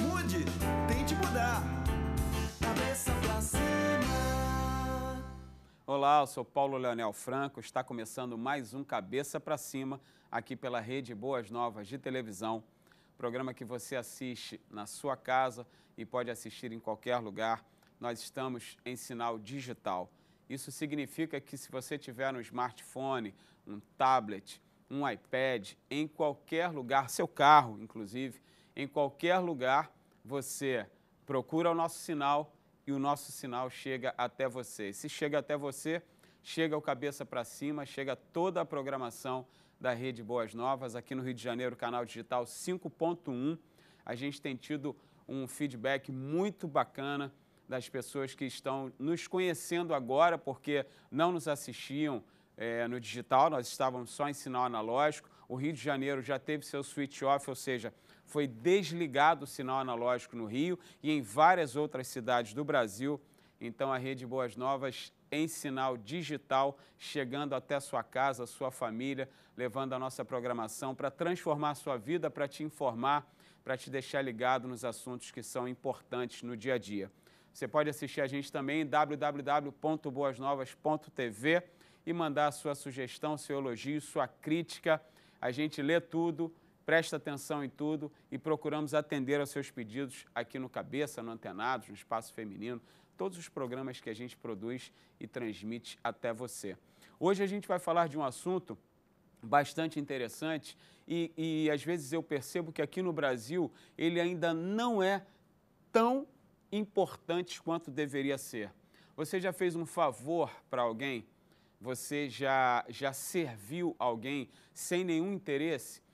Mude, tente mudar. Cabeça pra cima. Olá, eu sou Paulo Leonel Franco. Está começando mais um Cabeça para Cima aqui pela Rede Boas Novas de Televisão. Programa que você assiste na sua casa e pode assistir em qualquer lugar. Nós estamos em sinal digital. Isso significa que se você tiver um smartphone, um tablet, um iPad, em qualquer lugar, seu carro, inclusive, em qualquer lugar, você procura o nosso sinal e o nosso sinal chega até você. E se chega até você, chega o cabeça para cima, chega toda a programação da Rede Boas Novas, aqui no Rio de Janeiro, canal digital 5.1. A gente tem tido um feedback muito bacana das pessoas que estão nos conhecendo agora, porque não nos assistiam é, no digital, nós estávamos só em sinal analógico. O Rio de Janeiro já teve seu switch off, ou seja, foi desligado o sinal analógico no Rio e em várias outras cidades do Brasil. Então a Rede Boas Novas em sinal digital, chegando até sua casa, sua família, levando a nossa programação para transformar sua vida, para te informar, para te deixar ligado nos assuntos que são importantes no dia a dia. Você pode assistir a gente também em www.boasnovas.tv e mandar sua sugestão, seu elogio, sua crítica. A gente lê tudo presta atenção em tudo e procuramos atender aos seus pedidos aqui no Cabeça, no Antenados, no Espaço Feminino, todos os programas que a gente produz e transmite até você. Hoje a gente vai falar de um assunto bastante interessante e, e às vezes eu percebo que aqui no Brasil ele ainda não é tão importante quanto deveria ser. Você já fez um favor para alguém? Você já, já serviu alguém sem nenhum interesse?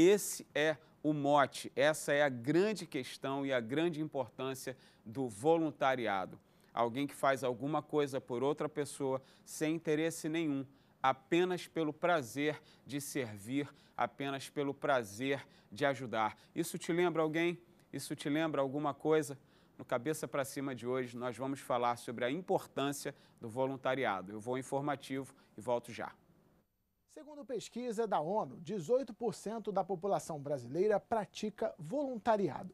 Esse é o mote, essa é a grande questão e a grande importância do voluntariado. Alguém que faz alguma coisa por outra pessoa sem interesse nenhum, apenas pelo prazer de servir, apenas pelo prazer de ajudar. Isso te lembra alguém? Isso te lembra alguma coisa? No Cabeça para Cima de hoje, nós vamos falar sobre a importância do voluntariado. Eu vou informativo e volto já. Segundo pesquisa da ONU, 18% da população brasileira pratica voluntariado.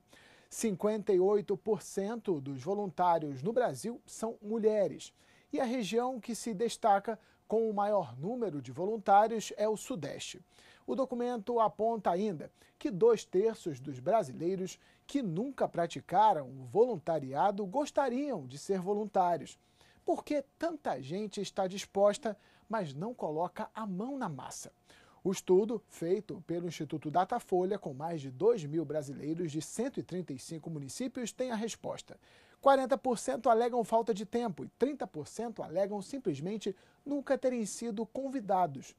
58% dos voluntários no Brasil são mulheres. E a região que se destaca com o maior número de voluntários é o Sudeste. O documento aponta ainda que dois terços dos brasileiros que nunca praticaram o voluntariado gostariam de ser voluntários. Por que tanta gente está disposta a mas não coloca a mão na massa. O estudo, feito pelo Instituto Datafolha, com mais de 2 mil brasileiros de 135 municípios, tem a resposta. 40% alegam falta de tempo e 30% alegam simplesmente nunca terem sido convidados.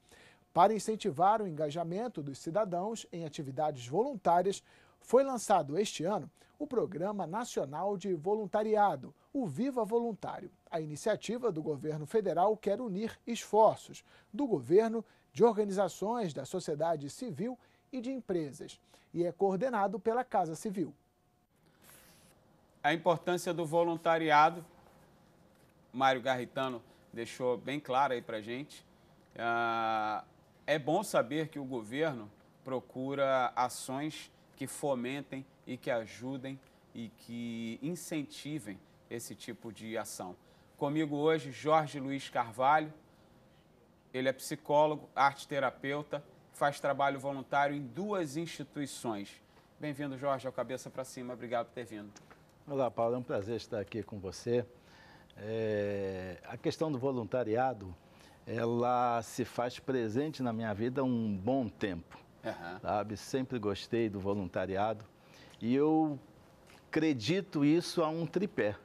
Para incentivar o engajamento dos cidadãos em atividades voluntárias, foi lançado este ano o Programa Nacional de Voluntariado, o Viva Voluntário. A iniciativa do governo federal quer unir esforços do governo, de organizações da sociedade civil e de empresas, e é coordenado pela Casa Civil. A importância do voluntariado, Mário Garritano deixou bem claro aí para gente. Ah, é bom saber que o governo procura ações que fomentem e que ajudem e que incentivem esse tipo de ação. Comigo hoje, Jorge Luiz Carvalho. Ele é psicólogo, arte terapeuta, faz trabalho voluntário em duas instituições. Bem-vindo, Jorge, ao Cabeça para Cima. Obrigado por ter vindo. Olá, Paulo. É um prazer estar aqui com você. É... A questão do voluntariado, ela se faz presente na minha vida há um bom tempo uhum. sabe? Sempre gostei do voluntariado e eu acredito isso a um tripé,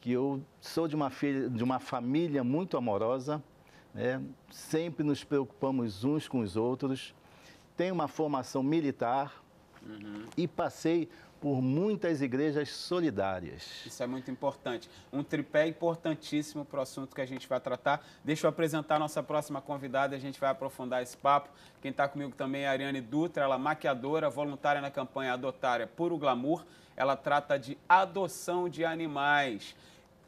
que eu sou de uma, filha, de uma família muito amorosa, né? sempre nos preocupamos uns com os outros, tenho uma formação militar uhum. e passei por muitas igrejas solidárias. Isso é muito importante. Um tripé importantíssimo para o assunto que a gente vai tratar. Deixa eu apresentar a nossa próxima convidada, a gente vai aprofundar esse papo. Quem está comigo também é a Ariane Dutra, ela é maquiadora, voluntária na campanha Adotária Puro Glamour. Ela trata de adoção de animais.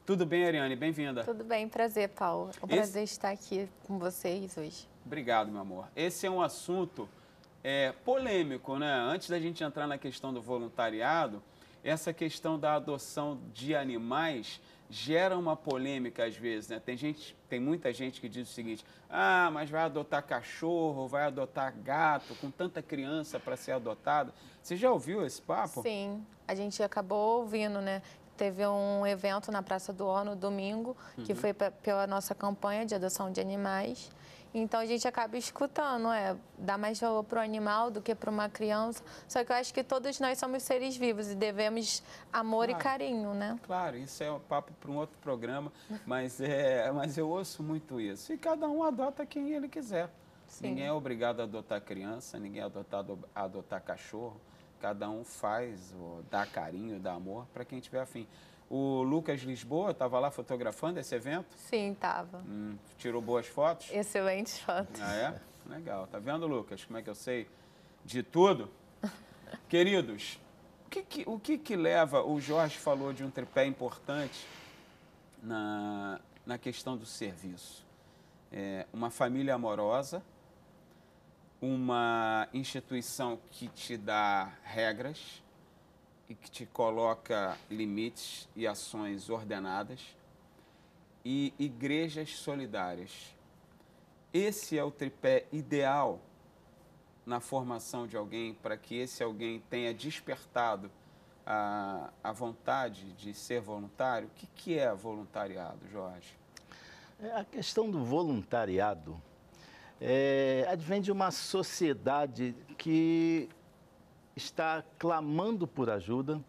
Tudo bem, Ariane? Bem-vinda. Tudo bem, prazer, Paulo. É um prazer estar aqui com vocês hoje. Obrigado, meu amor. Esse é um assunto é, polêmico, né? Antes da gente entrar na questão do voluntariado, essa questão da adoção de animais gera uma polêmica às vezes, né? Tem gente, tem muita gente que diz o seguinte: "Ah, mas vai adotar cachorro, vai adotar gato, com tanta criança para ser adotado". Você já ouviu esse papo? Sim, a gente acabou ouvindo, né? Teve um evento na Praça do Ó no domingo, que uhum. foi pra, pela nossa campanha de adoção de animais. Então a gente acaba escutando, é, dá mais valor para o animal do que para uma criança. Só que eu acho que todos nós somos seres vivos e devemos amor claro, e carinho, né? Claro, isso é um papo para um outro programa, mas, é, mas eu ouço muito isso. E cada um adota quem ele quiser. Sim. Ninguém é obrigado a adotar criança, ninguém é adotado a adotar cachorro. Cada um faz, dá carinho, dá amor para quem tiver afim. O Lucas Lisboa estava lá fotografando esse evento? Sim, estava. Hum, tirou boas fotos? Excelentes fotos. Ah, é? Legal. Tá vendo, Lucas, como é que eu sei de tudo? Queridos, o que, que o que, que leva... O Jorge falou de um tripé importante na, na questão do serviço. É, uma família amorosa, uma instituição que te dá regras, e que te coloca limites e ações ordenadas, e igrejas solidárias. Esse é o tripé ideal na formação de alguém para que esse alguém tenha despertado a, a vontade de ser voluntário. O que, que é voluntariado, Jorge? É, a questão do voluntariado é, advém de uma sociedade que está clamando por ajuda,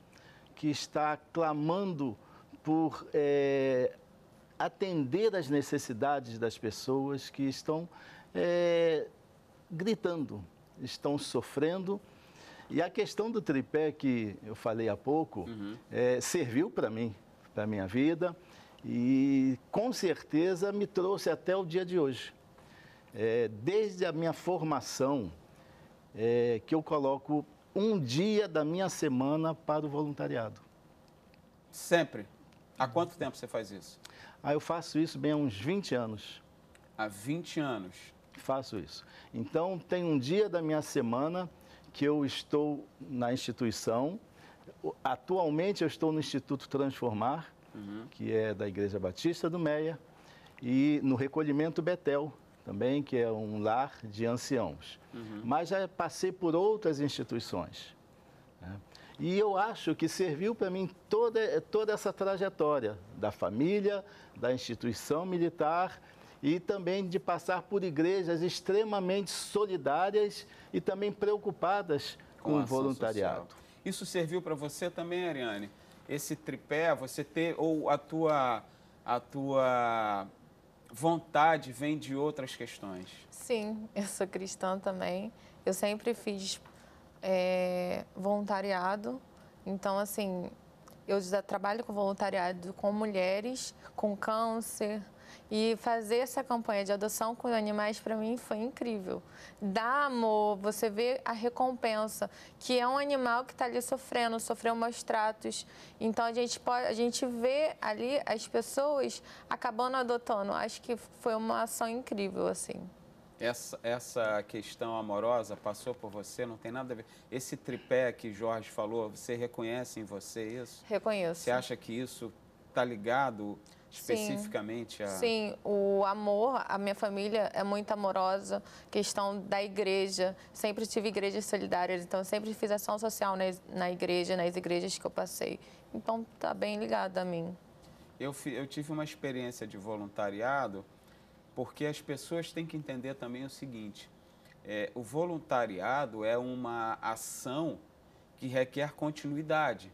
que está clamando por é, atender às necessidades das pessoas que estão é, gritando, estão sofrendo. E a questão do tripé que eu falei há pouco uhum. é, serviu para mim, para a minha vida, e com certeza me trouxe até o dia de hoje. É, desde a minha formação, é, que eu coloco um dia da minha semana para o voluntariado. Sempre? Há quanto tempo você faz isso? Ah, eu faço isso bem há uns 20 anos. Há 20 anos? Faço isso. Então, tem um dia da minha semana que eu estou na instituição. Atualmente, eu estou no Instituto Transformar, uhum. que é da Igreja Batista do Meia, e no Recolhimento Betel, também, que é um lar de anciãos. Uhum. Mas já passei por outras instituições. Né? E eu acho que serviu para mim toda, toda essa trajetória da família, da instituição militar e também de passar por igrejas extremamente solidárias e também preocupadas com, com o voluntariado. Social. Isso serviu para você também, Ariane? Esse tripé, você ter, ou a tua, a tua vontade vem de outras questões. Sim, eu sou cristã também. Eu sempre fiz é, voluntariado. Então, assim, eu já trabalho com voluntariado com mulheres com câncer e fazer essa campanha de adoção com animais para mim foi incrível. Dá amor, você vê a recompensa, que é um animal que está ali sofrendo, sofreu maus tratos. Então a gente pode, a gente vê ali as pessoas acabando adotando. Acho que foi uma ação incrível assim essa, essa questão amorosa passou por você, não tem nada a ver. Esse tripé que Jorge falou, você reconhece em você isso? Reconheço. Você acha que isso está ligado especificamente sim, a... Sim, o amor, a minha família é muito amorosa, questão da igreja, sempre tive igrejas solidárias, então sempre fiz ação social na, na igreja, nas igrejas que eu passei. Então, está bem ligado a mim. Eu, eu tive uma experiência de voluntariado porque as pessoas têm que entender também o seguinte: é, o voluntariado é uma ação que requer continuidade,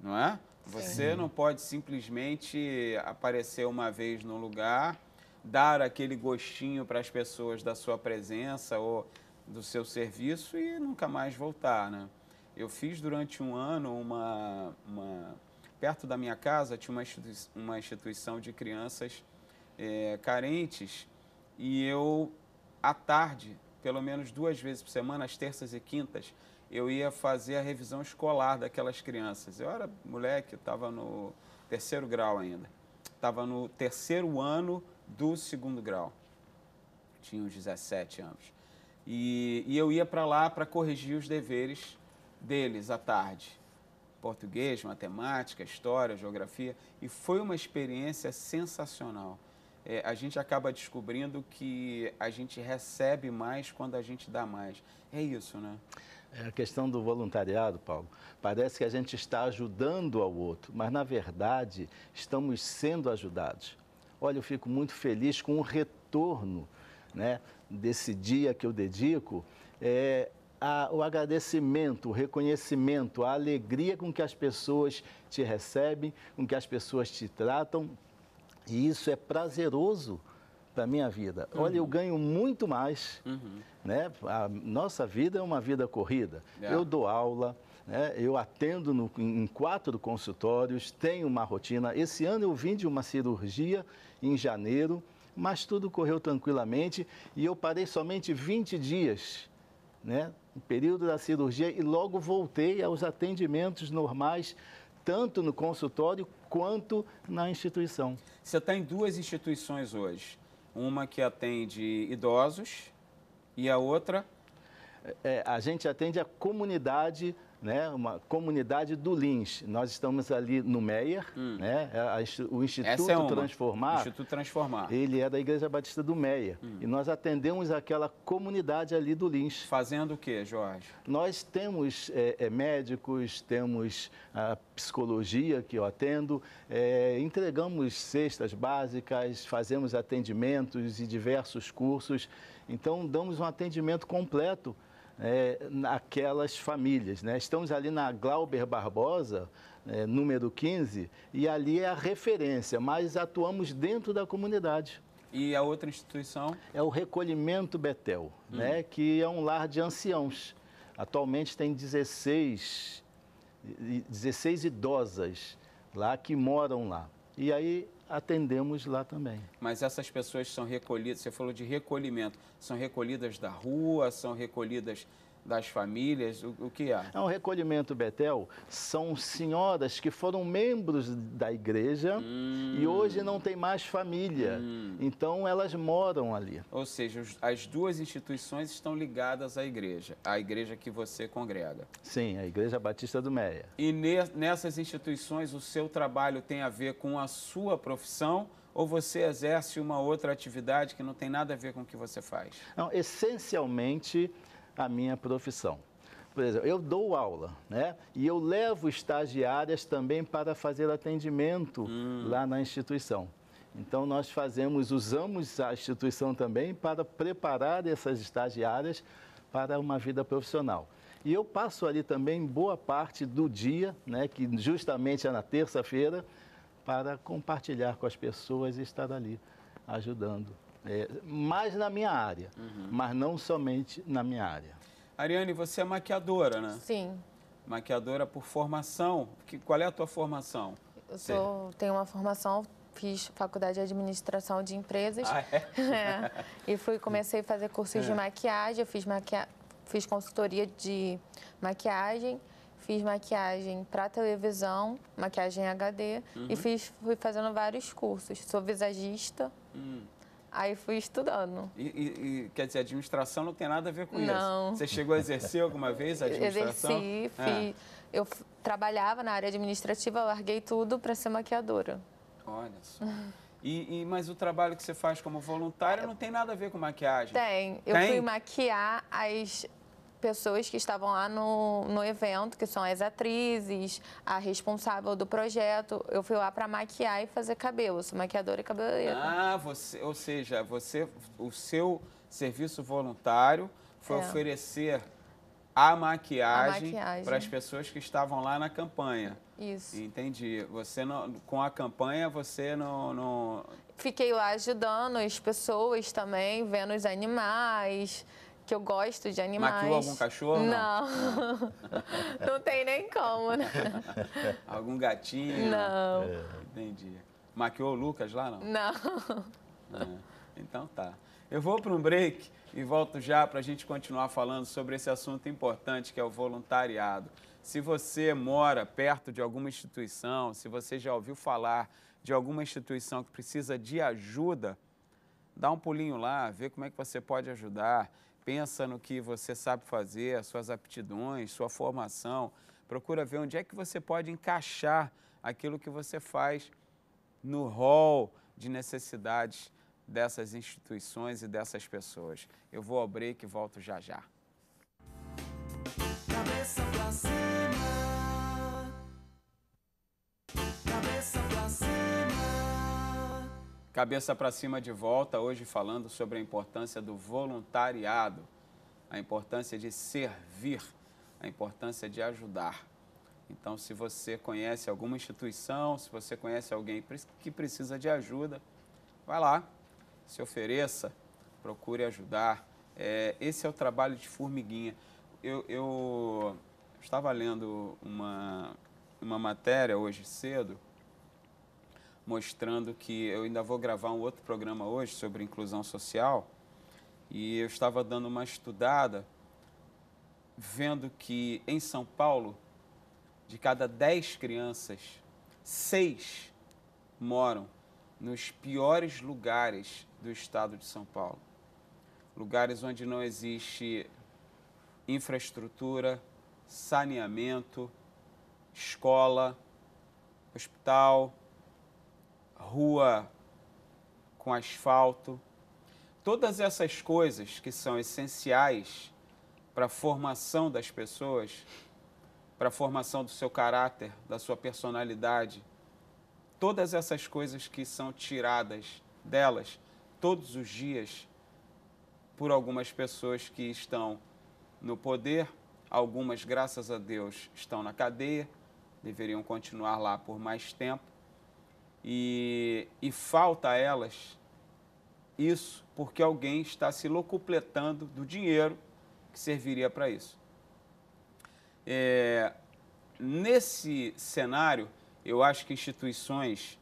não é? Você Sim. Uhum. não pode simplesmente aparecer uma vez no lugar, dar aquele gostinho para as pessoas da sua presença ou do seu serviço e nunca mais voltar, né? Eu fiz durante um ano uma, uma perto da minha casa tinha uma instituição, uma instituição de crianças é, carentes e eu, à tarde, pelo menos duas vezes por semana, às terças e quintas, eu ia fazer a revisão escolar daquelas crianças. Eu era moleque, estava no terceiro grau ainda. Estava no terceiro ano do segundo grau. Tinha uns 17 anos. E, e eu ia para lá para corrigir os deveres deles à tarde. Português, matemática, história, geografia. E foi uma experiência sensacional é, a gente acaba descobrindo que a gente recebe mais quando a gente dá mais. É isso, né? É a questão do voluntariado, Paulo. Parece que a gente está ajudando ao outro, mas na verdade estamos sendo ajudados. Olha, eu fico muito feliz com o retorno né, desse dia que eu dedico. É, a, o agradecimento, o reconhecimento, a alegria com que as pessoas te recebem, com que as pessoas te tratam e isso é prazeroso para minha vida. Uhum. Olha, eu ganho muito mais, uhum. né? A nossa vida é uma vida corrida. Yeah. É. Eu dou aula, né? Eu atendo no, em quatro consultórios, tenho uma rotina. Esse ano eu vim de uma cirurgia em janeiro, mas tudo correu tranquilamente e eu parei somente 20 dias, né? No período da cirurgia e logo voltei aos atendimentos normais tanto no consultório quanto na instituição. Você está em duas instituições hoje, uma que atende idosos e a outra? É, a gente atende a comunidade né, uma comunidade do Lins. Nós estamos ali no Meyer, hum. né, a, o é Instituto é Transformar. Instituto Transformar. Ele é da Igreja Batista do Meyer. Hum. E nós atendemos aquela comunidade ali do Lins. Fazendo o que, Jorge? Nós temos é, é, médicos, temos a psicologia que eu atendo, é, entregamos cestas básicas, fazemos atendimentos e diversos cursos. Então, damos um atendimento completo é, aquelas famílias. Né? Estamos ali na Glauber Barbosa, é, número 15, e ali é a referência, mas atuamos dentro da comunidade. E a outra instituição? É o Recolhimento Betel, hum. né, que é um lar de anciãos. Atualmente tem 16, 16 idosas lá que moram lá. E aí atendemos lá também. Mas essas pessoas são recolhidas, você falou de recolhimento, são recolhidas da rua, são recolhidas das famílias? O, o que há? É um recolhimento Betel. São senhoras que foram membros da igreja hum. e hoje não tem mais família. Hum. Então elas moram ali. Ou seja, as duas instituições estão ligadas à igreja, à igreja que você congrega. Sim, a Igreja Batista do Meia. E nessas instituições o seu trabalho tem a ver com a sua profissão? ou você exerce uma outra atividade que não tem nada a ver com o que você faz? Não, essencialmente a minha profissão. Por exemplo, eu dou aula, né? E eu levo estagiárias também para fazer atendimento hum. lá na instituição. Então nós fazemos, usamos a instituição também para preparar essas estagiárias para uma vida profissional. E eu passo ali também boa parte do dia, né, que justamente é na terça-feira, para compartilhar com as pessoas e estar ali ajudando. É, mais na minha área, uhum. mas não somente na minha área. Ariane, você é maquiadora, né? Sim. Maquiadora por formação. Que, qual é a tua formação? Eu sou, tenho uma formação, fiz faculdade de administração de empresas. Ah, é? é. E fui, comecei a fazer cursos é. de maquiagem, fiz, maquia, fiz consultoria de maquiagem fiz maquiagem para televisão, maquiagem HD uhum. e fiz, fui fazendo vários cursos. Sou visagista. Hum. Aí fui estudando. E, e, e, quer dizer, administração não tem nada a ver com não. isso? Não. Você chegou a exercer alguma vez a administração? Exerci, é. fui, eu trabalhava na área administrativa, larguei tudo para ser maquiadora. Olha só. E, e, mas o trabalho que você faz como voluntária não tem nada a ver com maquiagem? Tem. Eu tem? fui maquiar as pessoas que estavam lá no, no evento, que são as atrizes, a responsável do projeto. Eu fui lá para maquiar e fazer cabelo. sou maquiadora e cabeleireira. Ah, você, ou seja, você, o seu serviço voluntário foi é. oferecer a maquiagem, maquiagem. para as pessoas que estavam lá na campanha. Isso. Entendi. Você não, com a campanha você não, não... Fiquei lá ajudando as pessoas também, vendo os animais que eu gosto de animais. Maquiou algum cachorro? Não. Não, não tem nem como, né? Algum gatinho? Não. É. Entendi. Maquiou o Lucas lá, não? Não. É. Então tá. Eu vou para um break e volto já para a gente continuar falando sobre esse assunto importante que é o voluntariado. Se você mora perto de alguma instituição, se você já ouviu falar de alguma instituição que precisa de ajuda, dá um pulinho lá, vê como é que você pode ajudar, pensa no que você sabe fazer, suas aptidões, sua formação, procura ver onde é que você pode encaixar aquilo que você faz no rol de necessidades dessas instituições e dessas pessoas. Eu vou ao break e volto já já. Cabeça pra cima. Cabeça para cima de volta, hoje falando sobre a importância do voluntariado, a importância de servir, a importância de ajudar. Então, se você conhece alguma instituição, se você conhece alguém que precisa de ajuda, vai lá, se ofereça, procure ajudar. É, esse é o trabalho de formiguinha. Eu, eu estava lendo uma, uma matéria hoje cedo mostrando que eu ainda vou gravar um outro programa hoje sobre inclusão social e eu estava dando uma estudada, vendo que em São Paulo, de cada dez crianças, seis moram nos piores lugares do estado de São Paulo. Lugares onde não existe infraestrutura, saneamento, escola, hospital, rua com asfalto. Todas essas coisas que são essenciais para a formação das pessoas, para a formação do seu caráter, da sua personalidade, todas essas coisas que são tiradas delas todos os dias por algumas pessoas que estão no poder, algumas, graças a Deus, estão na cadeia, deveriam continuar lá por mais tempo, e, e falta a elas isso porque alguém está se locupletando do dinheiro que serviria para isso. É, nesse cenário, eu acho que instituições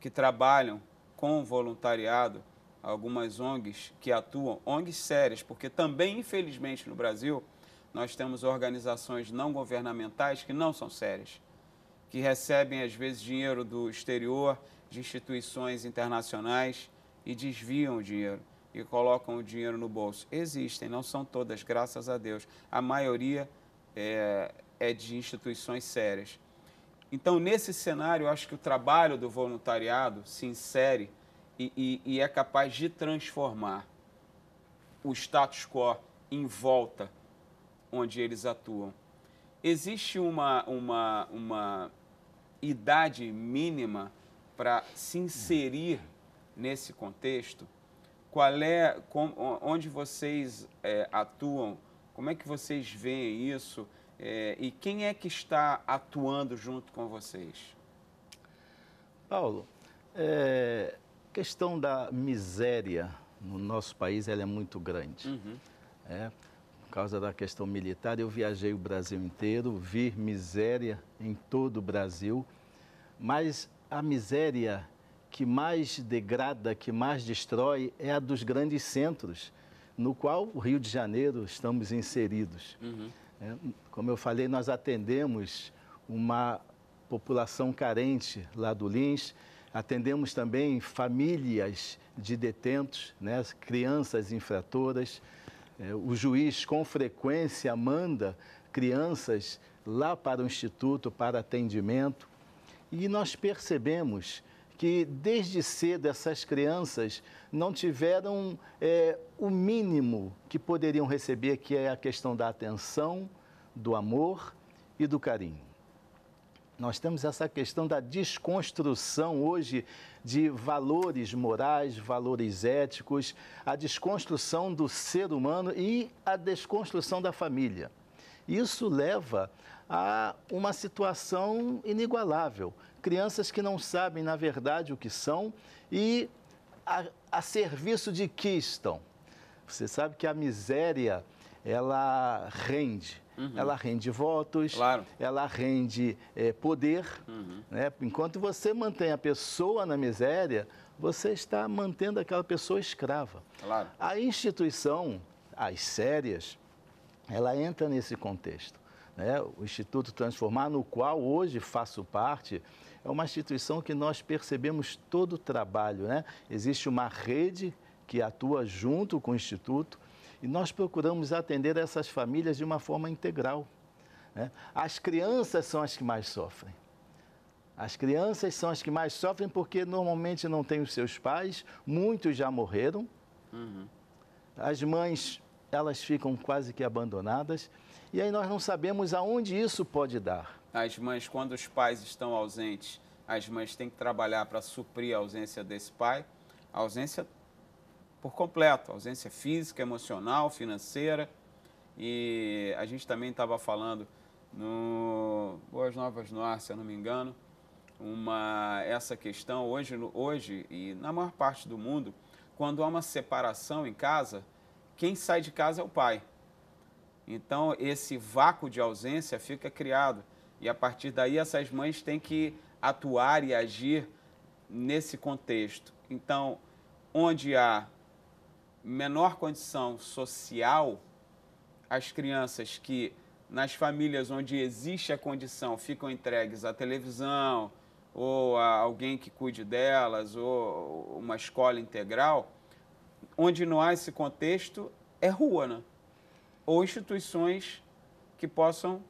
que trabalham com voluntariado, algumas ONGs que atuam, ONGs sérias, porque também, infelizmente, no Brasil, nós temos organizações não governamentais que não são sérias que recebem, às vezes, dinheiro do exterior, de instituições internacionais e desviam o dinheiro e colocam o dinheiro no bolso. Existem, não são todas, graças a Deus. A maioria é, é de instituições sérias. Então, nesse cenário, eu acho que o trabalho do voluntariado se insere e, e, e é capaz de transformar o status quo em volta onde eles atuam. Existe uma, uma, uma idade mínima para se inserir nesse contexto? Qual é, com, onde vocês é, atuam? Como é que vocês veem isso? É, e quem é que está atuando junto com vocês? Paulo, é, a é, questão da miséria no nosso país ela é muito grande. Uhum. É, por causa da questão militar, eu viajei o Brasil inteiro, vi miséria em todo o Brasil, mas a miséria que mais degrada, que mais destrói é a dos grandes centros, no qual o Rio de Janeiro estamos inseridos. Uhum. É, como eu falei, nós atendemos uma população carente lá do Lins, atendemos também famílias de detentos, né, crianças infratoras. É, o juiz, com frequência, manda crianças lá para o instituto para atendimento e nós percebemos que desde cedo essas crianças não tiveram é, o mínimo que poderiam receber, que é a questão da atenção, do amor e do carinho. Nós temos essa questão da desconstrução hoje de valores morais, valores éticos, a desconstrução do ser humano e a desconstrução da família. Isso leva a uma situação inigualável. Crianças que não sabem, na verdade, o que são e a, a serviço de que estão. Você sabe que a miséria, ela rende uhum. ela rende votos, claro. ela rende é, poder. Uhum. Né? Enquanto você mantém a pessoa na miséria, você está mantendo aquela pessoa escrava. Claro. A instituição, as sérias, ela entra nesse contexto. Né? O Instituto Transformar, no qual hoje faço parte, é uma instituição que nós percebemos todo o trabalho. Né? Existe uma rede que atua junto com o Instituto, e nós procuramos atender essas famílias de uma forma integral. Né? As crianças são as que mais sofrem. As crianças são as que mais sofrem porque normalmente não têm os seus pais, muitos já morreram. Uhum. As mães, elas ficam quase que abandonadas. E aí nós não sabemos aonde isso pode dar. As mães, quando os pais estão ausentes, as mães têm que trabalhar para suprir a ausência desse pai. A ausência por completo, ausência física, emocional, financeira. E a gente também estava falando no Boas Novas no Ar, se eu não me engano, uma, essa questão hoje, hoje e na maior parte do mundo, quando há uma separação em casa, quem sai de casa é o pai. Então esse vácuo de ausência fica criado e a partir daí essas mães têm que atuar e agir nesse contexto. Então, onde há menor condição social, as crianças que nas famílias onde existe a condição ficam entregues à televisão ou a alguém que cuide delas ou uma escola integral, onde não há esse contexto é rua, né? ou instituições que possam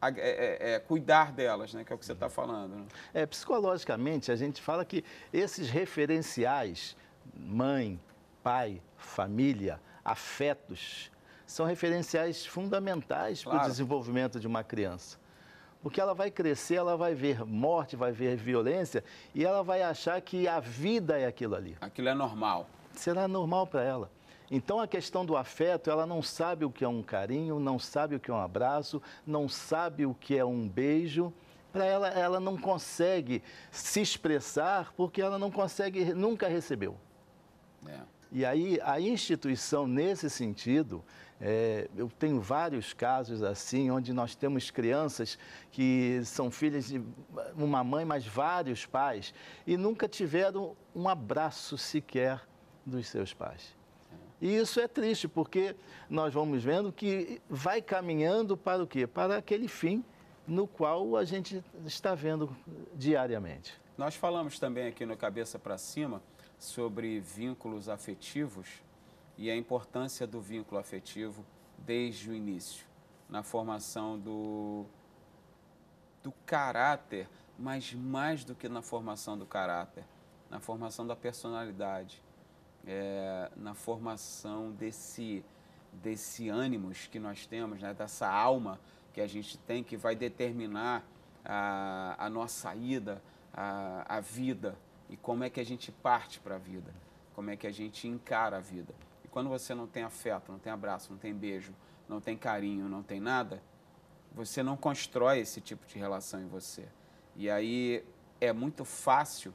é, é, é, cuidar delas, né? que é o que você está falando. Né? É, psicologicamente, a gente fala que esses referenciais, mãe, pai, família, afetos, são referenciais fundamentais claro. para o desenvolvimento de uma criança. Porque ela vai crescer, ela vai ver morte, vai ver violência e ela vai achar que a vida é aquilo ali. Aquilo é normal. Será normal para ela. Então a questão do afeto, ela não sabe o que é um carinho, não sabe o que é um abraço, não sabe o que é um beijo. Para ela, ela não consegue se expressar porque ela não consegue, nunca recebeu. É. E aí a instituição, nesse sentido, é, eu tenho vários casos assim, onde nós temos crianças que são filhas de uma mãe, mas vários pais, e nunca tiveram um abraço sequer dos seus pais. E isso é triste, porque nós vamos vendo que vai caminhando para o quê? Para aquele fim no qual a gente está vendo diariamente. Nós falamos também aqui no Cabeça para Cima sobre vínculos afetivos e a importância do vínculo afetivo desde o início, na formação do, do caráter, mas mais do que na formação do caráter, na formação da personalidade, é, na formação desse, desse ânimos que nós temos, né, dessa alma que a gente tem que vai determinar a, a nossa ida, a, a vida, e como é que a gente parte para a vida, como é que a gente encara a vida. E quando você não tem afeto, não tem abraço, não tem beijo, não tem carinho, não tem nada, você não constrói esse tipo de relação em você. E aí é muito fácil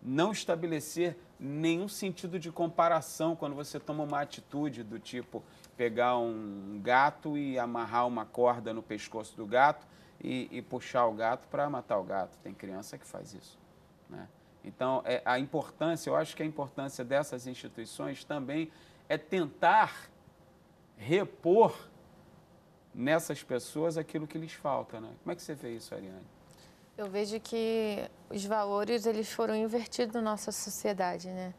não estabelecer nenhum sentido de comparação quando você toma uma atitude do tipo pegar um gato e amarrar uma corda no pescoço do gato e, e puxar o gato para matar o gato. Tem criança que faz isso, né? Então, é, a importância, eu acho que a importância dessas instituições também é tentar repor nessas pessoas aquilo que lhes falta, né? Como é que você vê isso, Ariane? Eu vejo que os valores eles foram invertidos na nossa sociedade, né?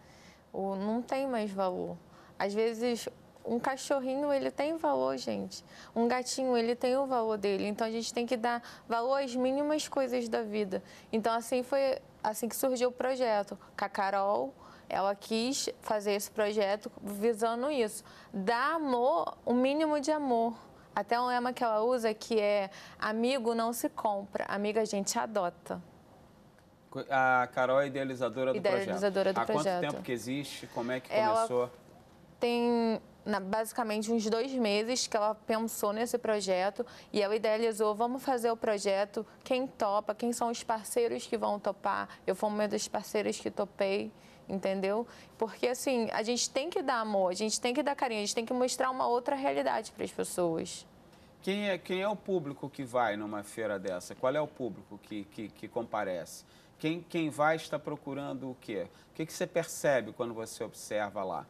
O, não tem mais valor. Às vezes um cachorrinho ele tem valor, gente. Um gatinho ele tem o valor dele. Então a gente tem que dar valor às mínimas coisas da vida. Então assim foi assim que surgiu o projeto, com a Carol, ela quis fazer esse projeto visando isso, dar amor, o um mínimo de amor. Até um lema que ela usa que é amigo não se compra, amiga a gente adota. A Carol é idealizadora do idealizadora projeto. Do Há projeto. quanto tempo que existe? Como é que ela começou? Tem na, basicamente uns dois meses que ela pensou nesse projeto e ela idealizou, vamos fazer o projeto, quem topa, quem são os parceiros que vão topar. Eu fui uma dos parceiros que topei entendeu? Porque assim, a gente tem que dar amor, a gente tem que dar carinho, a gente tem que mostrar uma outra realidade para as pessoas. Quem é, quem é o público que vai numa feira dessa? Qual é o público que, que, que comparece? Quem, quem vai está procurando o quê? O que, que você percebe quando você observa lá?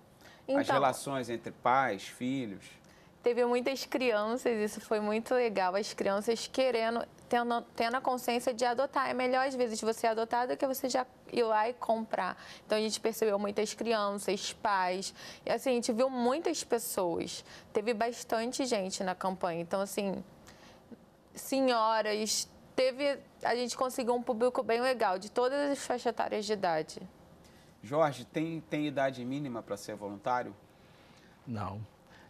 Então, As relações entre pais, filhos. Teve muitas crianças, isso foi muito legal. As crianças querendo, tendo, tendo a consciência de adotar. É melhor, às vezes, você adotar do que você já ir lá e comprar. Então, a gente percebeu muitas crianças, pais. E, assim, a gente viu muitas pessoas. Teve bastante gente na campanha. Então, assim, senhoras, teve... A gente conseguiu um público bem legal, de todas as faixas etárias de idade. Jorge, tem, tem idade mínima para ser voluntário? Não.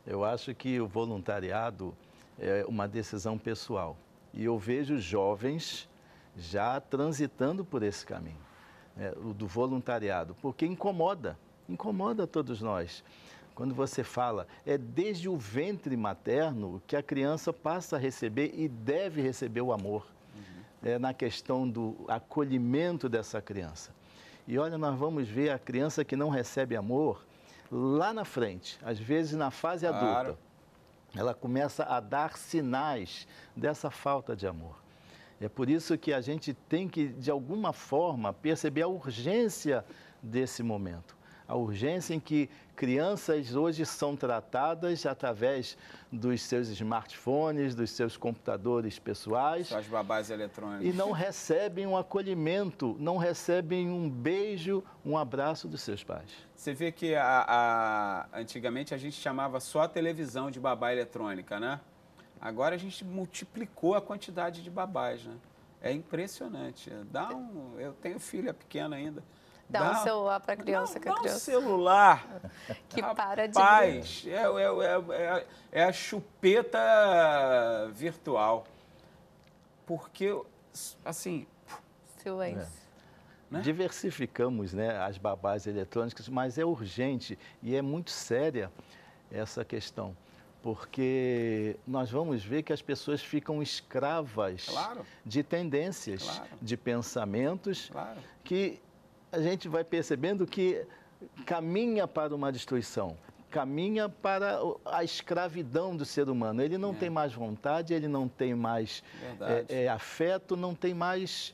Eu acho que o voluntariado é uma decisão pessoal. E eu vejo jovens já transitando por esse caminho, né, do voluntariado, porque incomoda, incomoda a todos nós. Quando você fala, é desde o ventre materno que a criança passa a receber e deve receber o amor. Uhum. É, na questão do acolhimento dessa criança. E olha, nós vamos ver a criança que não recebe amor lá na frente, às vezes na fase claro. adulta. Ela começa a dar sinais dessa falta de amor. É por isso que a gente tem que, de alguma forma, perceber a urgência desse momento. A urgência em que crianças hoje são tratadas através dos seus smartphones, dos seus computadores pessoais. Suas babás eletrônicas. E não recebem um acolhimento, não recebem um beijo, um abraço dos seus pais. Você vê que a, a, antigamente a gente chamava só a televisão de babá eletrônica, né? Agora a gente multiplicou a quantidade de babás, né? É impressionante. Dá um, eu tenho filha pequena ainda. Dá, dá um celular para criança, não, dá criança. um celular. que Rapaz, para de. Paz, é, é, é, é a chupeta virtual. Porque, assim. Silêncio. Né? Diversificamos né, as babás eletrônicas, mas é urgente e é muito séria essa questão, porque nós vamos ver que as pessoas ficam escravas claro. de tendências, claro. de pensamentos claro. que a gente vai percebendo que caminha para uma destruição, caminha para a escravidão do ser humano. Ele não é. tem mais vontade, ele não tem mais é, é, afeto, não tem mais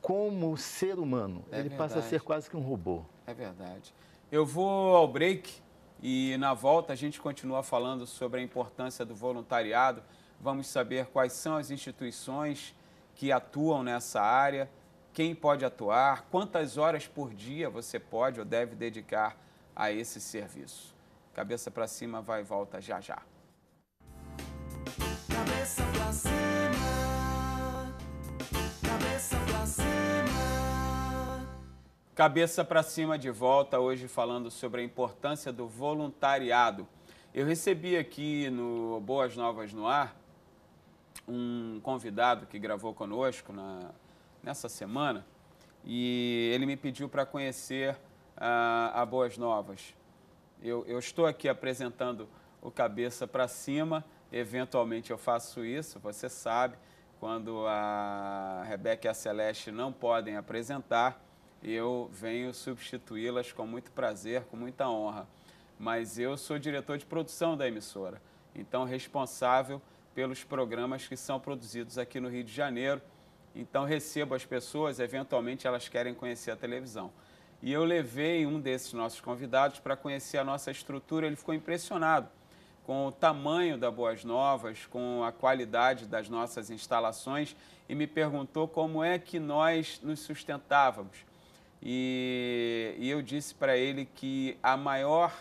como ser humano. É ele verdade. passa a ser quase que um robô. É verdade. Eu vou ao break e na volta a gente continua falando sobre a importância do voluntariado. Vamos saber quais são as instituições que atuam nessa área quem pode atuar, quantas horas por dia você pode ou deve dedicar a esse serviço. Cabeça para cima vai e volta já já. Cabeça para cima. Cabeça para cima. Cabeça para cima de volta hoje falando sobre a importância do voluntariado. Eu recebi aqui no Boas Novas no Ar um convidado que gravou conosco na nessa semana e ele me pediu para conhecer a, a, Boas Novas. Eu, eu estou aqui apresentando o Cabeça para Cima, eventualmente eu faço isso, você sabe, quando a Rebeca e a Celeste não podem apresentar, eu venho substituí-las com muito prazer, com muita honra. Mas eu sou diretor de produção da emissora, então responsável pelos programas que são produzidos aqui no Rio de Janeiro então recebo as pessoas, eventualmente elas querem conhecer a televisão. E eu levei um desses nossos convidados para conhecer a nossa estrutura, ele ficou impressionado com o tamanho da Boas Novas, com a qualidade das nossas instalações e me perguntou como é que nós nos sustentávamos. E, e eu disse para ele que a maior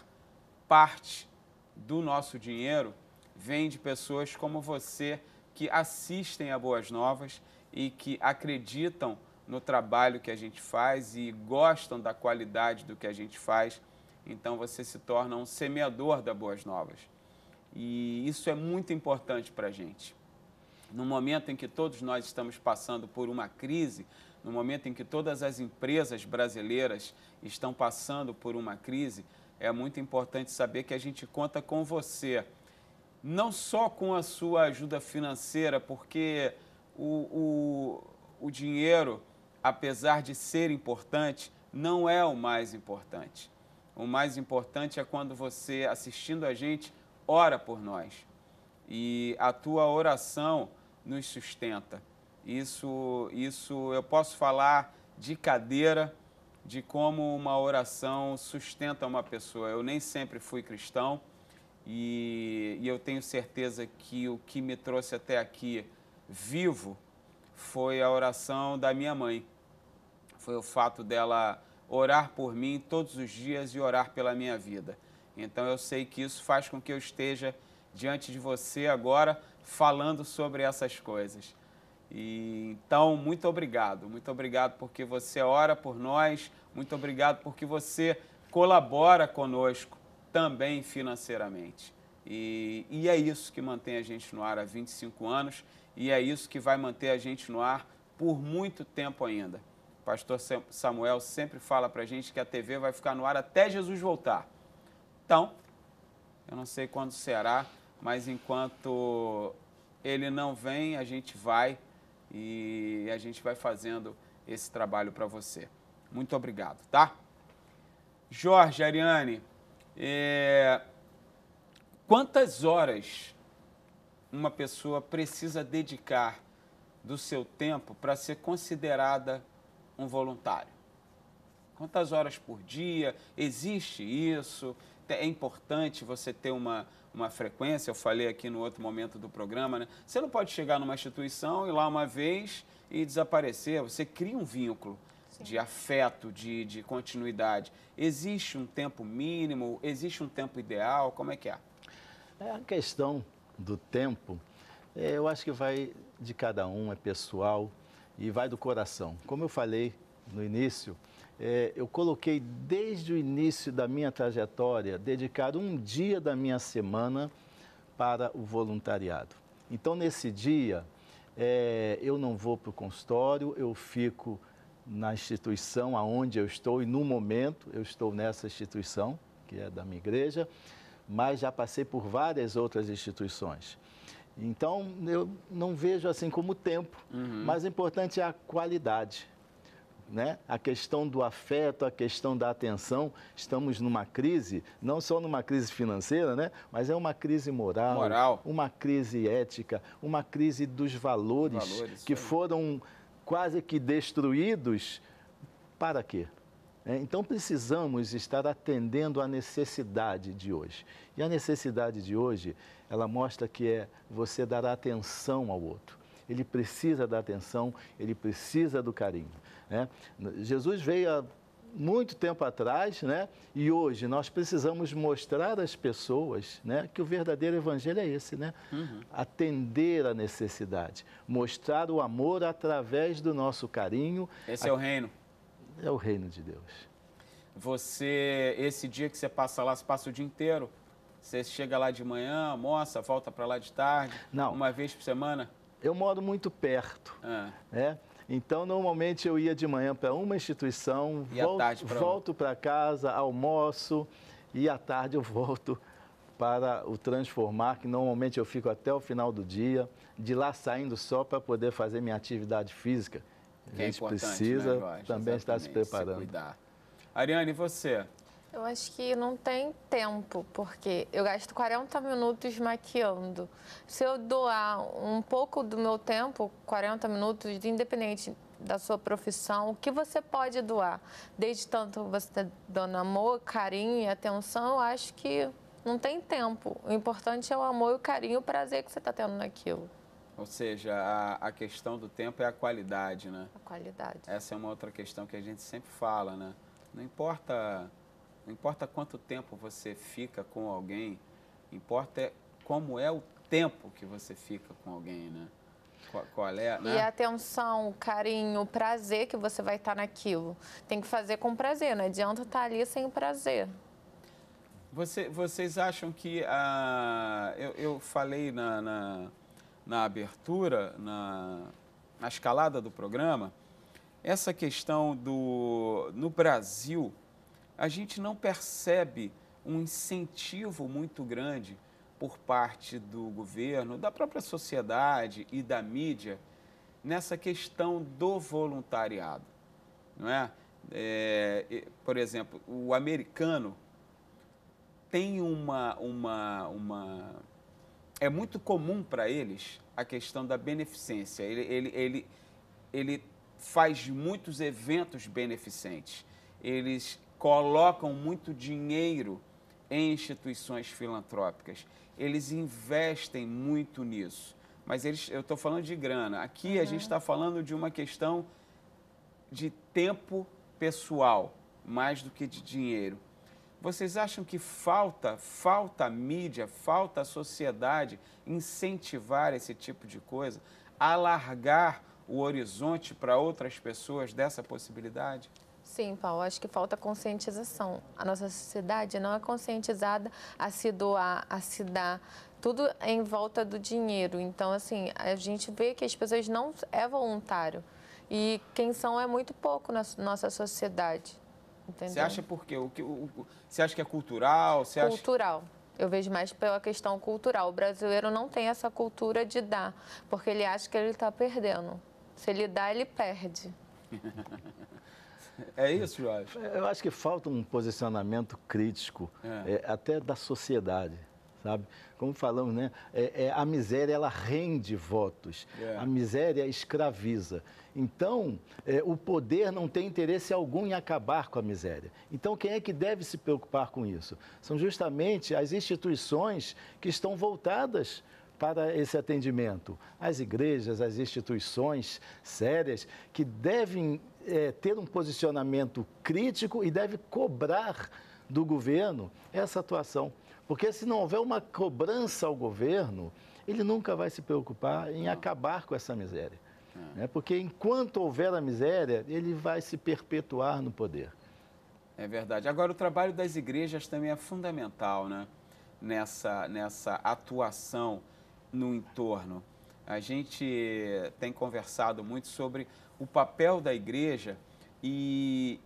parte do nosso dinheiro vem de pessoas como você que assistem a Boas Novas e que acreditam no trabalho que a gente faz e gostam da qualidade do que a gente faz, então você se torna um semeador da Boas Novas. E isso é muito importante para a gente. No momento em que todos nós estamos passando por uma crise, no momento em que todas as empresas brasileiras estão passando por uma crise, é muito importante saber que a gente conta com você. Não só com a sua ajuda financeira, porque o, o, o dinheiro, apesar de ser importante, não é o mais importante. O mais importante é quando você, assistindo a gente, ora por nós. E a tua oração nos sustenta. Isso, isso eu posso falar de cadeira, de como uma oração sustenta uma pessoa. Eu nem sempre fui cristão e, e eu tenho certeza que o que me trouxe até aqui vivo foi a oração da minha mãe. Foi o fato dela orar por mim todos os dias e orar pela minha vida. Então eu sei que isso faz com que eu esteja diante de você agora falando sobre essas coisas. E, então, muito obrigado. Muito obrigado porque você ora por nós, muito obrigado porque você colabora conosco também financeiramente. E, e é isso que mantém a gente no ar há 25 anos e é isso que vai manter a gente no ar por muito tempo ainda. O pastor Samuel sempre fala para a gente que a TV vai ficar no ar até Jesus voltar. Então, eu não sei quando será, mas enquanto ele não vem, a gente vai e a gente vai fazendo esse trabalho para você. Muito obrigado, tá? Jorge, Ariane, é... quantas horas uma pessoa precisa dedicar do seu tempo para ser considerada um voluntário? Quantas horas por dia? Existe isso? É importante você ter uma, uma frequência? Eu falei aqui no outro momento do programa, né? Você não pode chegar numa instituição e lá uma vez e desaparecer. Você cria um vínculo Sim. de afeto, de, de continuidade. Existe um tempo mínimo? Existe um tempo ideal? Como é que é? É a questão do tempo, é, eu acho que vai de cada um, é pessoal e vai do coração. Como eu falei no início, é, eu coloquei desde o início da minha trajetória dedicar um dia da minha semana para o voluntariado. Então, nesse dia, é, eu não vou para o consultório, eu fico na instituição aonde eu estou e no momento eu estou nessa instituição, que é da minha igreja, mas já passei por várias outras instituições. Então, eu não vejo assim como tempo, uhum. mas o importante é a qualidade. Né? A questão do afeto, a questão da atenção. Estamos numa crise, não só numa crise financeira, né? Mas é uma crise moral, moral. uma crise ética, uma crise dos valores, valores que foram quase que destruídos. Para quê? É, então precisamos estar atendendo à necessidade de hoje. E a necessidade de hoje, ela mostra que é você dar atenção ao outro. Ele precisa da atenção, ele precisa do carinho. Né? Jesus veio há muito tempo atrás, né? E hoje nós precisamos mostrar às pessoas, né, que o verdadeiro evangelho é esse, né? Uhum. Atender à necessidade, mostrar o amor através do nosso carinho. Esse a... é o reino é o reino de Deus. Você, esse dia que você passa lá, você passa o dia inteiro? Você chega lá de manhã, almoça, volta para lá de tarde? Não. Uma vez por semana? Eu moro muito perto, ah. Então, normalmente eu ia de manhã para uma instituição, e volto, volto para casa, almoço e à tarde eu volto para o Transformar, que normalmente eu fico até o final do dia, de lá saindo só para poder fazer minha atividade física, que a é gente é precisa né, também estar se preparando. Se cuidar. Ariane, e você? Eu acho que não tem tempo, porque eu gasto 40 minutos maquiando. Se eu doar um pouco do meu tempo, 40 minutos, independente da sua profissão, o que você pode doar? Desde tanto você dando amor, carinho, e atenção, eu acho que não tem tempo. O importante é o amor, o carinho, o prazer que você está tendo naquilo. Ou seja, a, a, questão do tempo é a qualidade, né? A qualidade. Essa é uma outra questão que a gente sempre fala, né? Não importa, não importa quanto tempo você fica com alguém, importa é como é o tempo que você fica com alguém, né? Qual, qual é, né? E a atenção, carinho, prazer que você vai estar naquilo. Tem que fazer com prazer, não adianta estar ali sem o prazer. Você, vocês acham que a... Ah, eu, eu falei na... na na abertura, na, na escalada do programa, essa questão do. No Brasil, a gente não percebe um incentivo muito grande por parte do governo, da própria sociedade e da mídia nessa questão do voluntariado, não é? é por exemplo, o americano tem uma, uma, uma é muito comum para eles a questão da beneficência. Ele, ele, ele, ele faz muitos eventos beneficentes. Eles colocam muito dinheiro em instituições filantrópicas. Eles investem muito nisso. Mas eles, eu estou falando de grana. Aqui uhum. a gente está falando de uma questão de tempo pessoal, mais do que de dinheiro. Vocês acham que falta, falta a mídia, falta a sociedade incentivar esse tipo de coisa, alargar o horizonte para outras pessoas dessa possibilidade? Sim, Paulo, acho que falta conscientização. A nossa sociedade não é conscientizada a se doar, a se dar. Tudo é em volta do dinheiro. Então, assim, a gente vê que as pessoas não é voluntário. E quem são é muito pouco na nossa sociedade. Entendeu? Você acha por quê? O que, o, o, você acha que é cultural? Você cultural. Acha... Eu vejo mais pela questão cultural. O brasileiro não tem essa cultura de dar, porque ele acha que ele está perdendo. Se ele dá, ele perde. É isso, Jorge? É, eu acho que falta um posicionamento crítico, é. É, até da sociedade, sabe? Como falamos, né? É, é a miséria, ela rende votos. É. A miséria escraviza. Então, é, o poder não tem interesse algum em acabar com a miséria. Então, quem é que deve se preocupar com isso? São justamente as instituições que estão voltadas para esse atendimento. As igrejas, as instituições sérias que devem é, ter um posicionamento crítico e devem cobrar do governo essa atuação. Porque se não houver uma cobrança ao governo, ele nunca vai se preocupar em acabar com essa miséria. É. Né? Porque enquanto houver a miséria, ele vai se perpetuar no poder. É verdade. Agora, o trabalho das igrejas também é fundamental né? nessa, nessa atuação no entorno. A gente tem conversado muito sobre o papel da igreja e,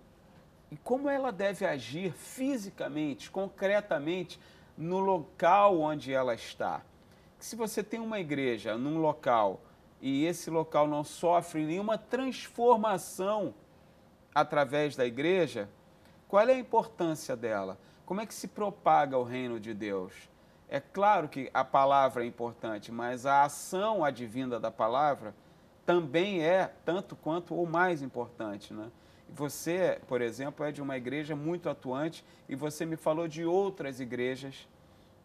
e como ela deve agir fisicamente, concretamente, no local onde ela está. Se você tem uma igreja num local e esse local não sofre nenhuma transformação através da igreja, qual é a importância dela? Como é que se propaga o reino de Deus? É claro que a palavra é importante, mas a ação advinda da palavra também é tanto quanto ou mais importante, né? Você, por exemplo, é de uma igreja muito atuante e você me falou de outras igrejas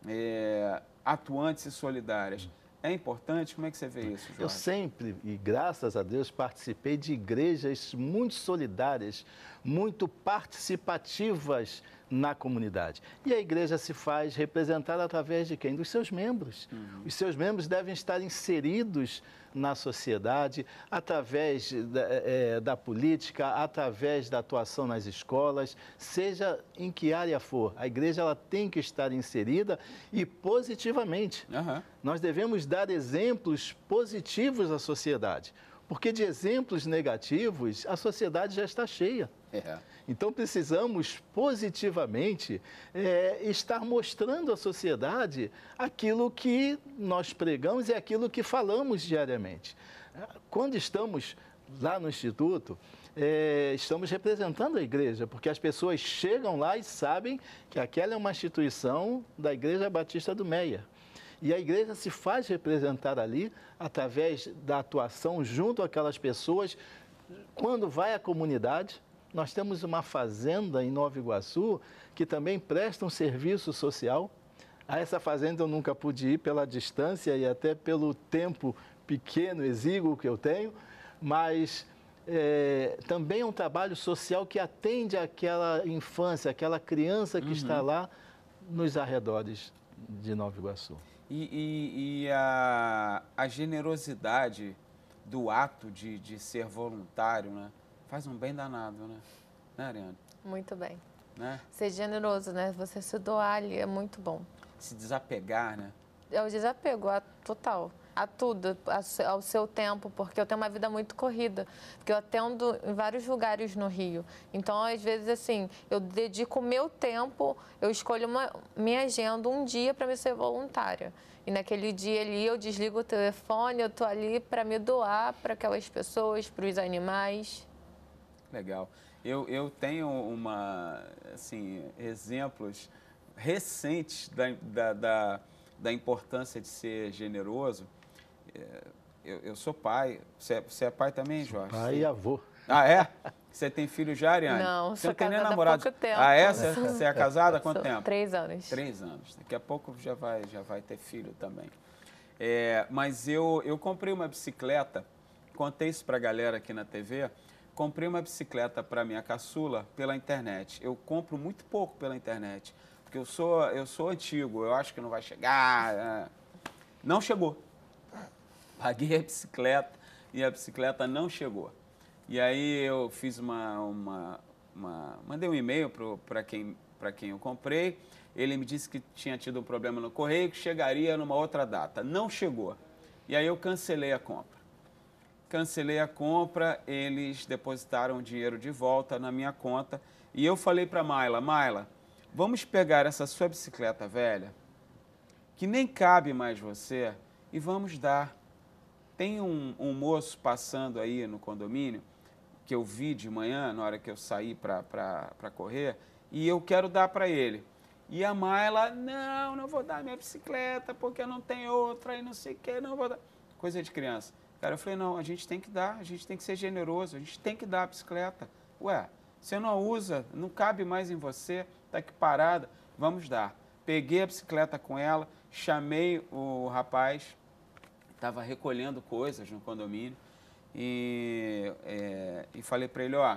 é, atuantes e solidárias. É importante? Como é que você vê isso, Jorge? Eu sempre, e graças a Deus, participei de igrejas muito solidárias, muito participativas na comunidade. E a igreja se faz representada através de quem? Dos seus membros. Uhum. Os seus membros devem estar inseridos na sociedade, através da, é, da, política, através da atuação nas escolas, seja em que área for. A igreja ela tem que estar inserida e positivamente. Uhum. Nós devemos dar exemplos positivos à sociedade. Porque de exemplos negativos, a sociedade já está cheia. É. Então precisamos positivamente é, estar mostrando à sociedade aquilo que nós pregamos e aquilo que falamos diariamente. Quando estamos lá no Instituto, é, estamos representando a igreja, porque as pessoas chegam lá e sabem que aquela é uma instituição da Igreja Batista do Meia. E a igreja se faz representar ali através da atuação junto àquelas pessoas. Quando vai à comunidade, nós temos uma fazenda em Nova Iguaçu que também presta um serviço social. A essa fazenda eu nunca pude ir pela distância e até pelo tempo pequeno, exíguo que eu tenho, mas é, também é um trabalho social que atende aquela infância, aquela criança que uhum. está lá nos arredores de Nova Iguaçu e, e, e a, a, generosidade do ato de, de, ser voluntário, né? Faz um bem danado, né? Né, Ariane? Muito bem. Né? Ser generoso, né? Você se doar ali é muito bom. Se desapegar, né? É o desapego total a tudo, ao seu tempo, porque eu tenho uma vida muito corrida, porque eu atendo em vários lugares no Rio. Então, às vezes, assim, eu dedico o meu tempo, eu escolho uma, minha agenda um dia para me ser voluntária. E naquele dia ali eu desligo o telefone, eu estou ali para me doar para aquelas pessoas, para os animais. Legal. Eu, eu tenho uma, assim, exemplos recentes da, da, da, da importância de ser generoso. É, eu, eu sou pai. Você é, você é pai também, Jorge? Pai e avô. Ah, é? Você tem filho já, Ariane? Não, você não tem nem namorado. Há pouco tempo. Ah, é? Você, você é casada há quanto sou tempo? Três anos. Três anos. Daqui a pouco já vai, já vai ter filho também. É, mas eu, eu comprei uma bicicleta, contei isso para a galera aqui na TV. Comprei uma bicicleta para minha caçula pela internet. Eu compro muito pouco pela internet, porque eu sou, eu sou antigo, eu acho que não vai chegar. É. Não chegou paguei a bicicleta e a bicicleta não chegou. E aí eu fiz uma. uma, uma mandei um e-mail para quem, quem eu comprei. Ele me disse que tinha tido um problema no correio, que chegaria numa outra data. Não chegou. E aí eu cancelei a compra. Cancelei a compra, eles depositaram o dinheiro de volta na minha conta. E eu falei para Maila: Maila, vamos pegar essa sua bicicleta velha, que nem cabe mais você, e vamos dar tem um, um moço passando aí no condomínio que eu vi de manhã, na hora que eu saí para correr, e eu quero dar para ele. E a Mayla, não, não vou dar minha bicicleta porque eu não tenho outra e não sei o que, não vou dar. Coisa de criança. Cara, eu falei, não, a gente tem que dar, a gente tem que ser generoso, a gente tem que dar a bicicleta. Ué, você não usa, não cabe mais em você, tá aqui parada, vamos dar. Peguei a bicicleta com ela, chamei o rapaz, estava recolhendo coisas no condomínio e, é, e falei para ele, ó,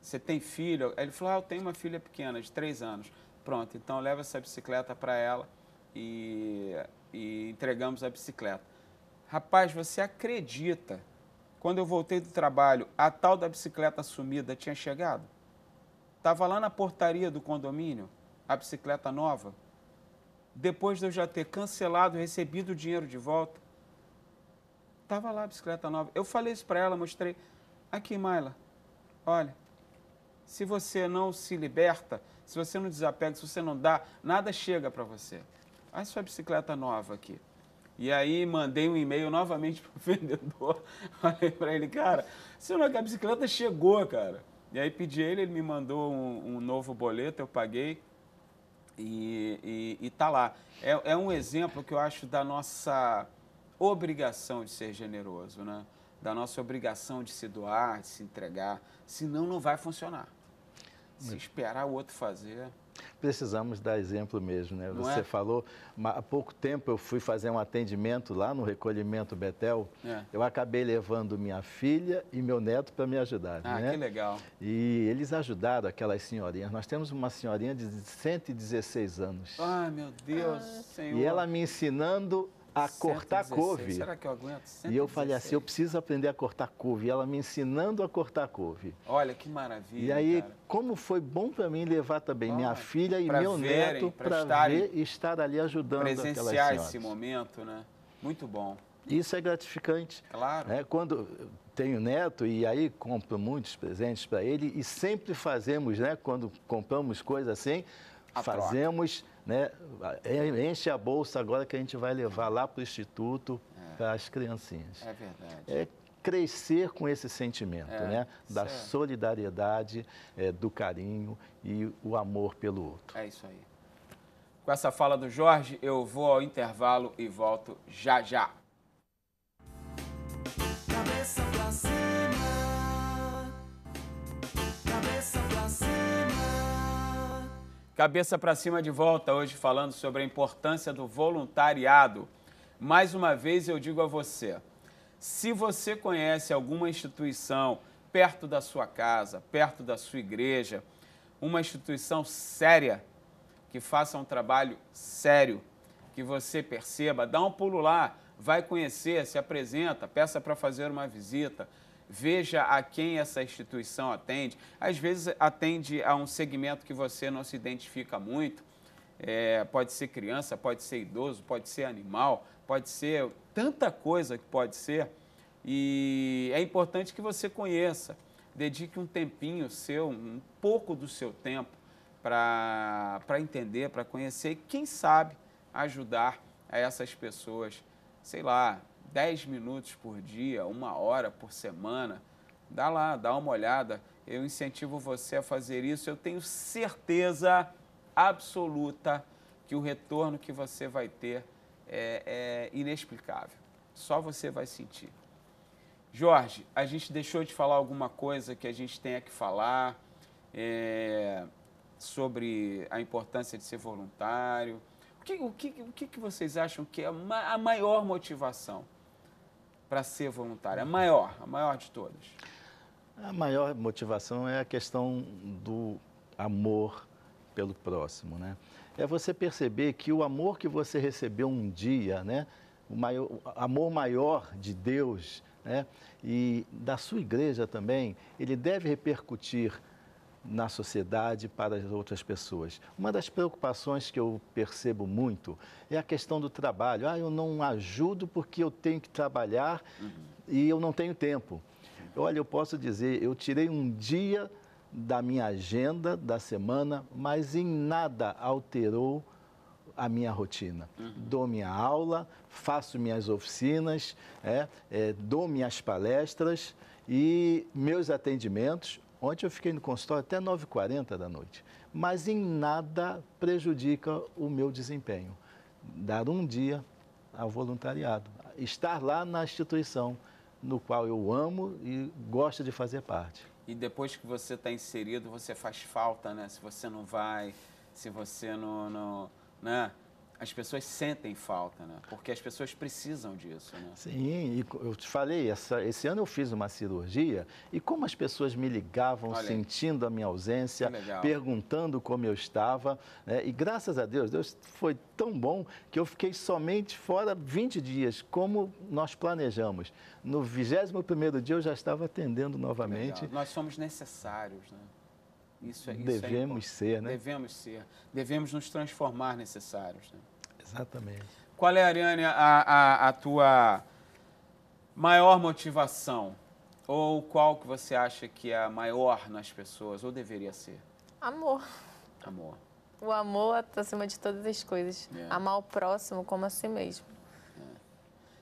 você tem filho? Ele falou, ah, eu tenho uma filha pequena de três anos. Pronto, então leva essa bicicleta para ela e, e entregamos a bicicleta. Rapaz, você acredita? Quando eu voltei do trabalho, a tal da bicicleta sumida tinha chegado? Estava lá na portaria do condomínio, a bicicleta nova. Depois de eu já ter cancelado, recebido o dinheiro de volta, Tava lá a bicicleta nova. Eu falei isso para ela, mostrei. Aqui, Maila, olha, se você não se liberta, se você não desapega, se você não dá, nada chega para você. Olha sua bicicleta nova aqui. E aí mandei um e-mail novamente pro vendedor. Falei para ele, cara, se não é a bicicleta chegou, cara. E aí pedi ele, ele me mandou um, um novo boleto, eu paguei e, e, tá lá. É, é um exemplo que eu acho da nossa obrigação de ser generoso, né? da nossa obrigação de se doar, de se entregar, senão não vai funcionar. Se esperar o outro fazer. Precisamos dar exemplo mesmo, né? Você é? falou, há pouco tempo eu fui fazer um atendimento lá no recolhimento Betel. É. Eu acabei levando minha filha e meu neto para me ajudar. Ah, né? que legal. E eles ajudaram aquelas senhorinhas. Nós temos uma senhorinha de 116 anos. Ai, meu Deus, ah, Senhor. E ela me ensinando a cortar 116. couve. Será que eu aguento? 116. E eu falei assim, eu preciso aprender a cortar couve. E ela me ensinando a cortar couve. Olha que maravilha. E aí, cara. como foi bom para mim levar também Olha, minha filha e meu verem, neto para ver e estar ali ajudando Presenciar esse momento, né? Muito bom. Isso é gratificante. Claro. Né? Quando tenho neto e aí compro muitos presentes para ele e sempre fazemos, né? Quando compramos coisas assim, a fazemos... Troca né? É, enche a bolsa agora que a gente vai levar lá para o instituto, é. para as criancinhas. É verdade. É crescer com esse sentimento, é, né? Da certo. solidariedade, é, do carinho e o amor pelo outro. É isso aí. Com essa fala do Jorge, eu vou ao intervalo e volto já já. Cabeça pra cima. Cabeça para cima de volta hoje falando sobre a importância do voluntariado. Mais uma vez eu digo a você: se você conhece alguma instituição perto da sua casa, perto da sua igreja, uma instituição séria, que faça um trabalho sério, que você perceba, dá um pulo lá, vai conhecer, se apresenta, peça para fazer uma visita, veja a quem essa instituição atende. Às vezes atende a um segmento que você não se identifica muito. É, pode ser criança, pode ser idoso, pode ser animal, pode ser tanta coisa que pode ser. E é importante que você conheça. Dedique um tempinho seu, um pouco do seu tempo para entender, para conhecer e, quem sabe, ajudar a essas pessoas, sei lá, 10 minutos por dia, uma hora por semana, dá lá, dá uma olhada. Eu incentivo você a fazer isso. Eu tenho certeza absoluta que o retorno que você vai ter é, é inexplicável. Só você vai sentir. Jorge, a gente deixou de falar alguma coisa que a gente tenha que falar é, sobre a importância de ser voluntário. O que, o que, o que vocês acham que é a maior motivação para ser voluntário? A maior, a maior de todas. A maior motivação é a questão do amor pelo próximo, né? É você perceber que o amor que você recebeu um dia, né? O, maior, o amor maior de Deus, né? E da sua igreja também, ele deve repercutir na sociedade para as outras pessoas. Uma das preocupações que eu percebo muito é a questão do trabalho. Ah, eu não ajudo porque eu tenho que trabalhar uhum. e eu não tenho tempo. Olha, eu posso dizer, eu tirei um dia da minha agenda da semana, mas em nada alterou a minha rotina. Uhum. Dou minha aula, faço minhas oficinas, é, é, dou minhas palestras e meus atendimentos, Ontem eu fiquei no consultório até 9h40 da noite, mas em nada prejudica o meu desempenho. Dar um dia ao voluntariado, estar lá na instituição no qual eu amo e gosto de fazer parte. E depois que você está inserido, você faz falta, né? Se você não vai, se você não, não né? as pessoas sentem falta, né? Porque as pessoas precisam disso, né? Sim, eu te falei, essa, esse ano eu fiz uma cirurgia e como as pessoas me ligavam Olha sentindo a minha ausência, perguntando como eu estava, né? E graças a Deus, Deus foi tão bom que eu fiquei somente fora 20 dias, como nós planejamos. No 21º dia eu já estava atendendo novamente. Legal. Nós somos necessários, né? Isso, é, isso é devemos é ser, né? Devemos ser. Devemos nos transformar necessários. Né? Exatamente. Qual é, Ariane, a, a, a tua maior motivação? Ou qual que você acha que é a maior nas pessoas, ou deveria ser? Amor. Amor. O amor está acima de todas as coisas. É. Amar o próximo como a si mesmo. É.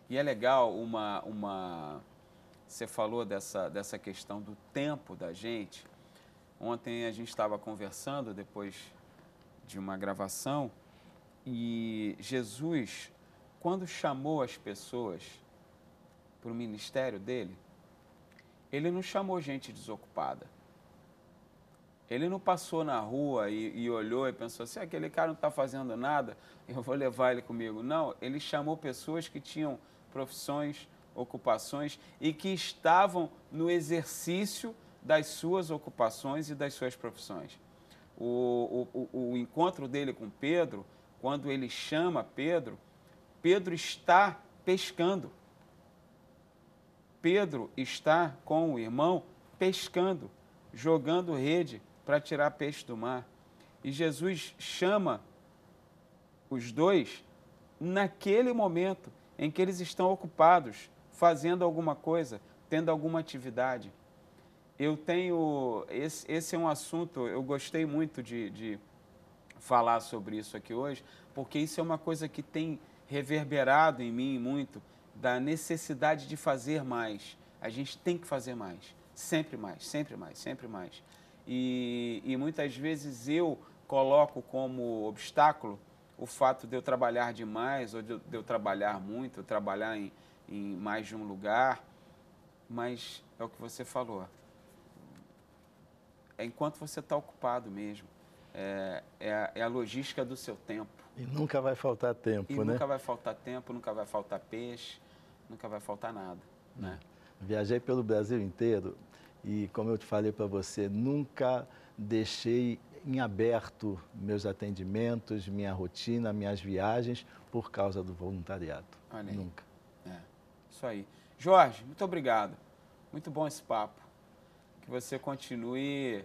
E é legal uma, uma... Você falou dessa, dessa questão do tempo da gente. Ontem a gente estava conversando depois de uma gravação e Jesus, quando chamou as pessoas para o ministério dele, ele não chamou gente desocupada. Ele não passou na rua e, e olhou e pensou assim: ah, aquele cara não está fazendo nada, eu vou levar ele comigo. Não, ele chamou pessoas que tinham profissões, ocupações e que estavam no exercício das suas ocupações e das suas profissões. O, o, o encontro dele com Pedro, quando ele chama Pedro, Pedro está pescando. Pedro está com o irmão pescando, jogando rede para tirar peixe do mar. E Jesus chama os dois naquele momento em que eles estão ocupados, fazendo alguma coisa, tendo alguma atividade eu tenho. Esse, esse é um assunto, eu gostei muito de, de falar sobre isso aqui hoje, porque isso é uma coisa que tem reverberado em mim muito da necessidade de fazer mais. A gente tem que fazer mais, sempre mais, sempre mais, sempre mais. E, e muitas vezes eu coloco como obstáculo o fato de eu trabalhar demais ou de, de eu trabalhar muito, trabalhar em, em mais de um lugar, mas é o que você falou é enquanto você está ocupado mesmo. É, é, é, a logística do seu tempo. E nunca vai faltar tempo, e né? Nunca vai faltar tempo, nunca vai faltar peixe, nunca vai faltar nada, né? Viajei pelo Brasil inteiro e, como eu te falei para você, nunca deixei em aberto meus atendimentos, minha rotina, minhas viagens por causa do voluntariado. Olha aí. Nunca. É, isso aí. Jorge, muito obrigado. Muito bom esse papo que você continue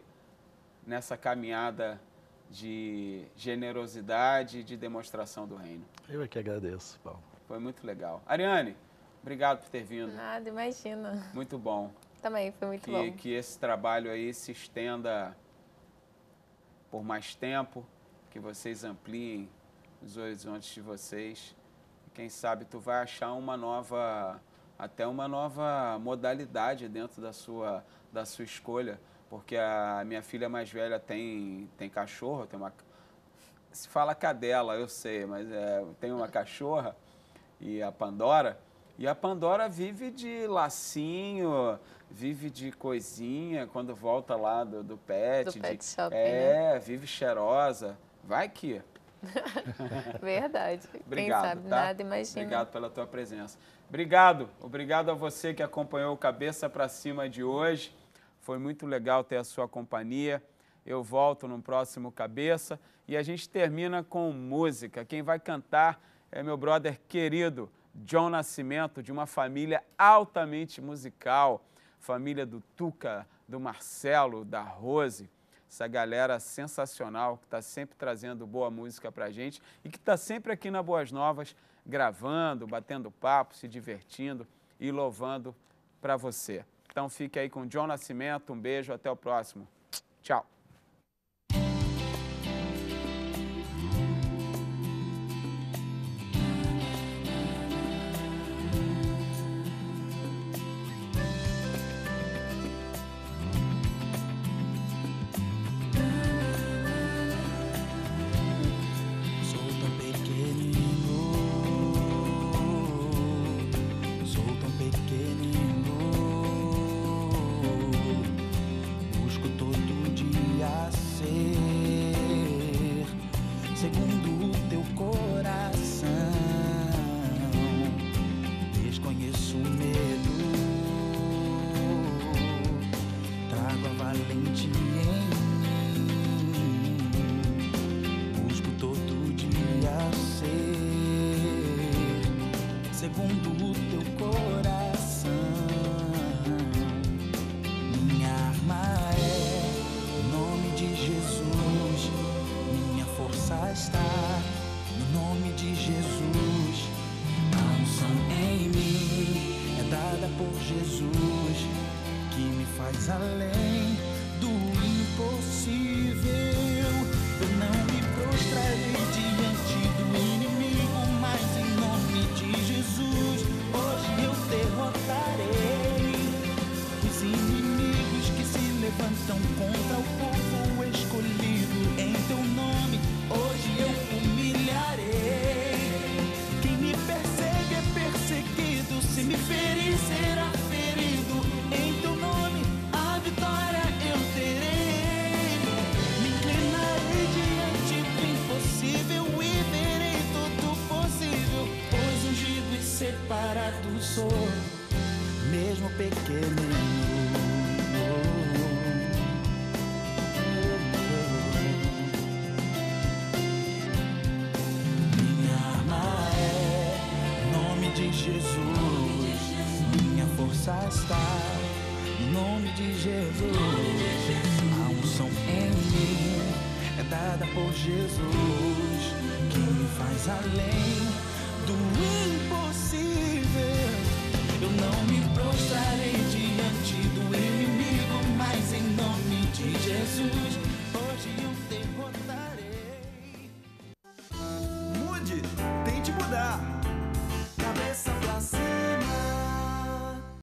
nessa caminhada de generosidade e de demonstração do reino. Eu é que agradeço, Paulo. Foi muito legal. Ariane, obrigado por ter vindo. Nada, imagina. Muito bom. Também, foi muito que, bom. Que esse trabalho aí se estenda por mais tempo, que vocês ampliem os horizontes de vocês. Quem sabe tu vai achar uma nova, até uma nova modalidade dentro da sua da sua escolha, porque a minha filha mais velha tem, tem cachorro, tem uma. Se fala cadela, eu sei, mas é, tem uma cachorra e a Pandora. E a Pandora vive de lacinho, vive de coisinha quando volta lá do, do pet. Do pet shopping, é, né? vive cheirosa. Vai que. Verdade. Obrigado, Quem sabe tá? nada, imagina. Obrigado pela tua presença. Obrigado, obrigado a você que acompanhou o Cabeça para Cima de hoje. Foi muito legal ter a sua companhia. Eu volto no próximo Cabeça e a gente termina com música. Quem vai cantar é meu brother querido, John Nascimento, de uma família altamente musical. Família do Tuca, do Marcelo, da Rose. Essa galera sensacional que está sempre trazendo boa música para a gente e que está sempre aqui na Boas Novas, gravando, batendo papo, se divertindo e louvando para você. Então fique aí com o John Nascimento. Um beijo, até o próximo. Tchau. está no nome de Jesus. A unção em mim é dada por Jesus, que me faz além do impossível. Eu não me prostrarei. darling.